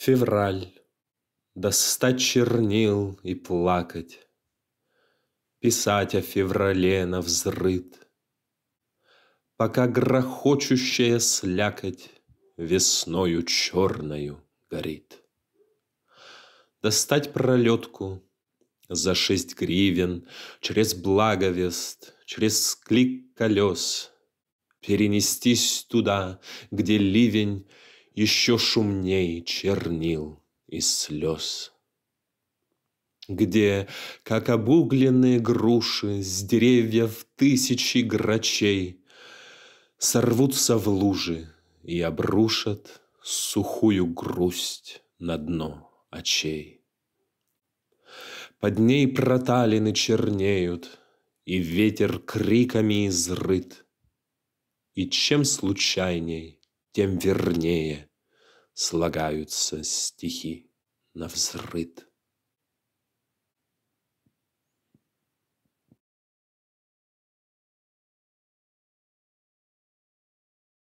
Февраль. Достать чернил и плакать, Писать о феврале на взрыд, Пока грохочущая слякоть Весною черною горит. Достать пролетку за шесть гривен Через благовест, через клик колес — перенестись туда, где ливень еще шумней чернил и слез. Где, как обугленные груши с деревьев тысячи грачей, Сорвутся в лужи и обрушат сухую грусть на дно очей. Под ней проталины чернеют, и ветер криками изрыт. И чем случайней тем вернее слагаются стихи на взрыд.